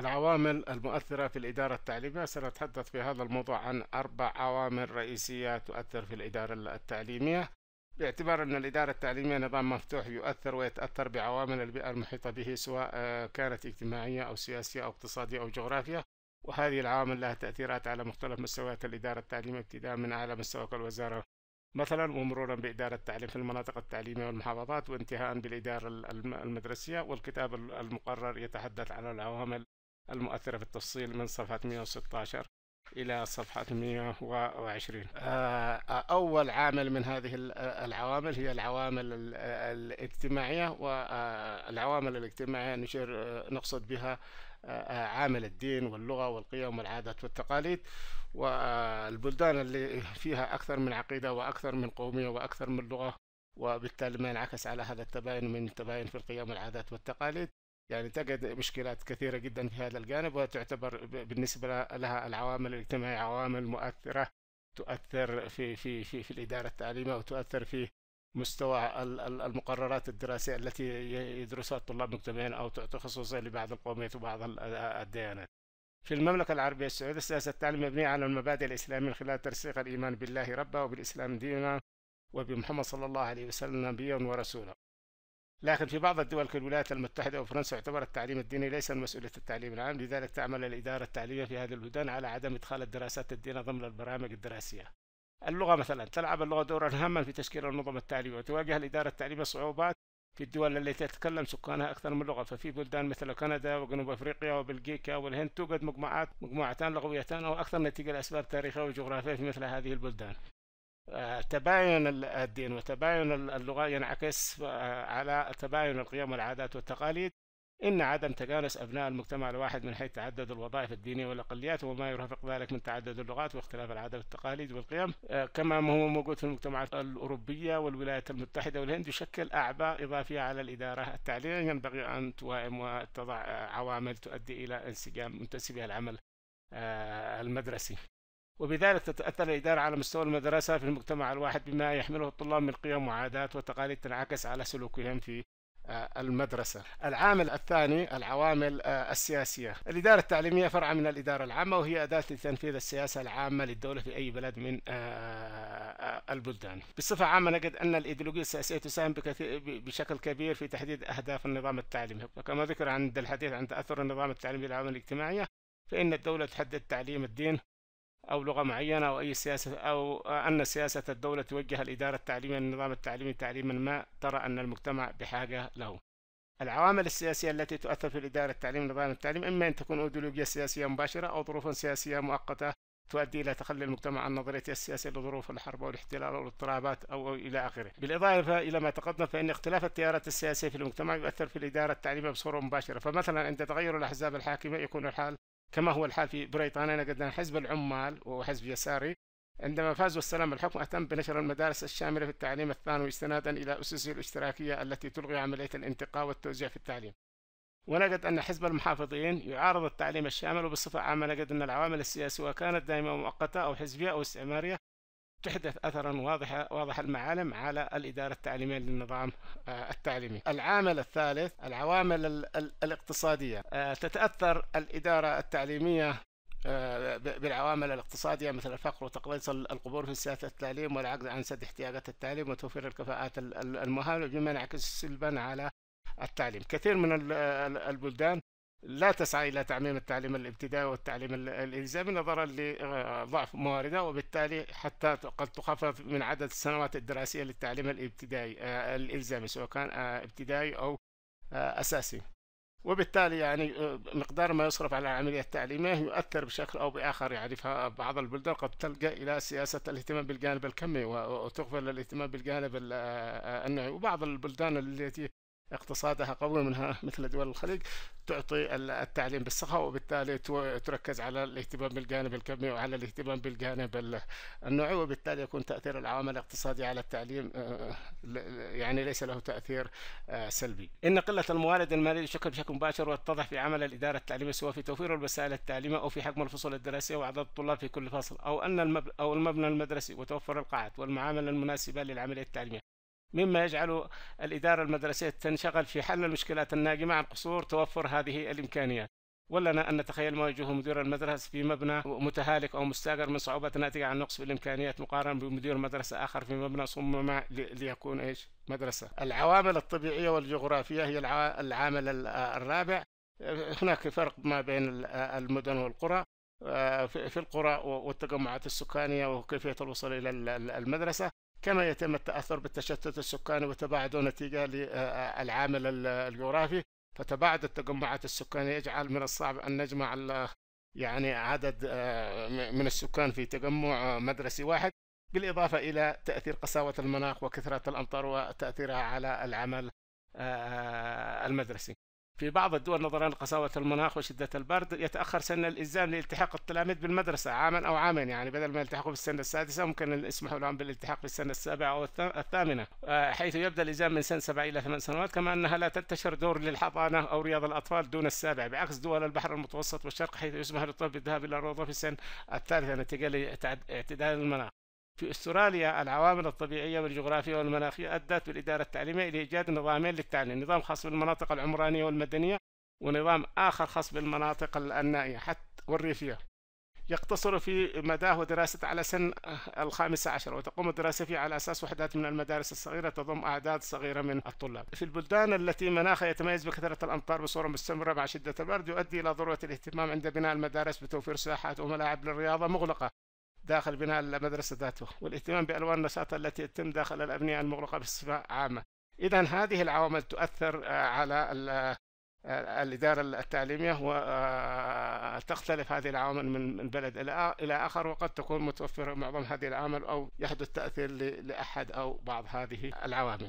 العوامل المؤثرة في الإدارة التعليمية سنتحدث في هذا الموضوع عن أربع عوامل رئيسية تؤثر في الإدارة التعليمية باعتبار أن الإدارة التعليمية نظام مفتوح يؤثر ويتأثر بعوامل البيئة المحيطة به سواء آه، كانت اجتماعية أو سياسية أو اقتصادية أو جغرافية وهذه العوامل لها تأثيرات على مختلف مستويات الإدارة التعليمية ابتداء من أعلى مستوى الوزارة مثلا ومرورا بإدارة التعليم في المناطق التعليمية والمحافظات وانتهاء بالإدارة المدرسية والكتاب المقرر يتحدث عن العوامل المؤثرة في التفصيل من صفحة 116 إلى صفحة 120 آه، أول عامل من هذه العوامل هي العوامل الاجتماعية والعوامل الاجتماعية نشير نقصد بها آه، عامل الدين واللغة والقيم والعادات والتقاليد والبلدان اللي فيها أكثر من عقيدة وأكثر من قومية وأكثر من لغة وبالتالي ما ينعكس على هذا التباين من تباين في القيم والعادات والتقاليد يعني تجد مشكلات كثيرة جدا في هذا الجانب وتعتبر بالنسبة لها العوامل الاجتماعية عوامل مؤثرة تؤثر في في في, في الإدارة التعليمية وتؤثر في مستوى المقررات الدراسية التي يدرسها الطلاب مجتمعين أو تعطي خصوصية لبعض القوميات وبعض الديانات. في المملكة العربية السعودية السياسة التعليمية مبنية على المبادئ الإسلامية من خلال ترسيخ الإيمان بالله ربا وبالإسلام دينا وبمحمد صلى الله عليه وسلم نبيا ورسولا لكن في بعض الدول كالولايات المتحدة وفرنسا يعتبر التعليم الديني ليس من مسؤولية التعليم العام لذلك تعمل الإدارة التعليمية في هذه البلدان على عدم إدخال الدراسات الدينية ضمن البرامج الدراسية اللغة مثلا تلعب اللغة دورا هاما في تشكيل النظم التعليمية وتواجه الإدارة التعليمية صعوبات في الدول التي تتكلم سكانها أكثر من لغة ففي بلدان مثل كندا وجنوب أفريقيا وبلجيكا والهند توجد مجموعات مجموعتان لغويتان أو أكثر نتيجة لأسباب تاريخية وجغرافية في مثل هذه البلدان تباين الدين وتباين اللغة ينعكس آه، على تباين القيم والعادات والتقاليد إن عدم تجانس أبناء المجتمع الواحد من حيث تعدد الوظائف الدينية والأقليات وما يرافق ذلك من تعدد اللغات واختلاف العادات والتقاليد والقيم آه، كما هو موجود في المجتمعات الأوروبية والولايات المتحدة والهند يشكل أعباء إضافية على الإدارة التعليمية ينبغي أن توائم وتضع عوامل تؤدي إلى انسجام منتسبي العمل آه، المدرسي وبذلك تتأثر الإدارة على مستوى المدرسة في المجتمع الواحد بما يحمله الطلاب من قيم وعادات وتقاليد تنعكس على سلوكهم في آه، المدرسة العامل الثاني العوامل آه، السياسية الإدارة التعليمية فرع من الإدارة العامة وهي أداة لتنفيذ السياسة العامة للدولة في أي بلد من آه، البلدان بصفة عامة نجد أن الإيديولوجية السياسية تساهم بكثير بشكل كبير في تحديد أهداف النظام التعليمي وكما ذكر عند الحديث عن تأثر النظام التعليمي بالعوامل الاجتماعية فإن الدولة تحدد تعليم الدين أو لغة معينة أو أي سياسة أو أن سياسة الدولة توجه الإدارة التعليمية للنظام التعليمي تعليما ما ترى أن المجتمع بحاجة له العوامل السياسية التي تؤثر في الإدارة التعليم نظام التعليم إما أن تكون أيديولوجيا سياسية مباشرة أو ظروف سياسية مؤقتة تؤدي إلى تخلي المجتمع عن نظريته السياسية لظروف الحرب والاحتلال الاضطرابات أو إلى آخره. بالإضافة إلى ما تقدم فإن اختلاف التيارات السياسية في المجتمع يؤثر في الإدارة التعليمية بصورة مباشرة، فمثلا عند تغير الأحزاب الحاكمة يكون الحال كما هو الحال في بريطانيا نجد ان حزب العمال وحزب يساري عندما فاز والسلام الحكم أتم بنشر المدارس الشاملة في التعليم الثانوي استنادا إلى أسسه الاشتراكية التي تلغي عملية الانتقاء والتوزيع في التعليم ونجد أن حزب المحافظين يعارض التعليم الشامل وبصفة عامة نجد أن العوامل السياسية كانت دائما مؤقتة أو حزبية أو استعمارية تحدث أثرا واضحا واضح المعالم على الإدارة التعليمية للنظام آه، التعليمي العامل الثالث العوامل الاقتصادية آه، تتأثر الإدارة التعليمية آه، بالعوامل الاقتصادية مثل الفقر وتقليص القبور في سياسة التعليم والعجز عن سد احتياجات التعليم وتوفير الكفاءات المهمة بما ينعكس سلبا على التعليم كثير من البلدان لا تسعى إلى تعميم التعليم الابتدائي والتعليم الإلزامي نظرا لضعف مواردها وبالتالي حتى قد تخفف من عدد السنوات الدراسية للتعليم الابتدائي آه، الإلزامي سواء كان آه، ابتدائي أو آه، أساسي وبالتالي يعني مقدار ما يصرف على العملية التعليمية يؤثر بشكل أو بآخر يعني في بعض البلدان قد تلجأ إلى سياسة الاهتمام بالجانب الكمي وتغفل الاهتمام بالجانب النوعي وبعض البلدان التي اقتصادها قوي منها مثل دول الخليج تعطي التعليم بالصحة وبالتالي تركز على الاهتمام بالجانب الكمي وعلى الاهتمام بالجانب النوعي وبالتالي يكون تأثير العوامل الاقتصادية على التعليم آه، يعني ليس له تأثير آه، سلبي إن قلة الموارد المالية تشكل بشكل مباشر واتضح في عمل الإدارة التعليمية سواء في توفير الوسائل التعليمية أو في حجم الفصول الدراسية وعدد الطلاب في كل فصل أو أن المبنى أو المبنى المدرسي وتوفر القاعات والمعامل المناسبة للعملية التعليمية مما يجعل الإدارة المدرسية تنشغل في حل المشكلات الناجمة عن قصور توفر هذه الإمكانيات ولنا أن نتخيل ما يواجهه مدير المدرسة في مبنى متهالك أو مستأجر من صعوبات ناتجة عن نقص في الإمكانيات مقارنة بمدير مدرسة آخر في مبنى صمم ليكون إيش مدرسة العوامل الطبيعية والجغرافية هي العامل الرابع هناك فرق ما بين المدن والقرى آه، في القرى والتجمعات السكانية وكيفية الوصول إلى المدرسة كما يتم التأثر بالتشتت السكاني وتباعده نتيجة للعامل الجغرافي فتباعد التجمعات السكانية يجعل من الصعب أن نجمع يعني عدد آه، من السكان في تجمع مدرسي واحد بالإضافة إلى تأثير قساوة المناخ وكثرة الأمطار وتأثيرها على العمل آه، المدرسي في بعض الدول نظرا لقساوة المناخ وشدة البرد يتأخر سن الإلزام لالتحاق التلاميذ بالمدرسة عاما أو عامين يعني بدل ما يلتحقوا في السنة السادسة ممكن أن يسمحوا لهم بالالتحاق في السنة السابعة أو الثامنة آه، حيث يبدأ الإلزام من سن سبع إلى ثمان سنوات كما أنها لا تنتشر دور للحضانة أو رياض الأطفال دون السابع بعكس دول البحر المتوسط والشرق حيث يسمح للطفل بالذهاب إلى الروضة في السن الثالثة نتيجة لاعتدال المناخ في استراليا العوامل الطبيعية والجغرافية والمناخية أدت بالإدارة التعليمية إلى إيجاد نظامين للتعليم نظام خاص بالمناطق العمرانية والمدنية ونظام آخر خاص بالمناطق النائية حتى والريفية يقتصر في مداه ودراسته على سن الخامسة عشر وتقوم الدراسة فيه على أساس وحدات من المدارس الصغيرة تضم أعداد صغيرة من الطلاب في البلدان التي مناخها يتميز بكثرة الأمطار بصورة مستمرة مع شدة البرد يؤدي إلى ضرورة الاهتمام عند بناء المدارس بتوفير ساحات وملاعب للرياضة مغلقة داخل بناء المدرسة ذاته والاهتمام بألوان النشاط التي يتم داخل الأبنية المغلقة بصفة عامة إذا هذه العوامل تؤثر آه، على آه، الإدارة التعليمية وتختلف آه، هذه العوامل من بلد إلى آخر وقد تكون متوفرة معظم هذه العوامل أو يحدث تأثير لأحد أو بعض هذه العوامل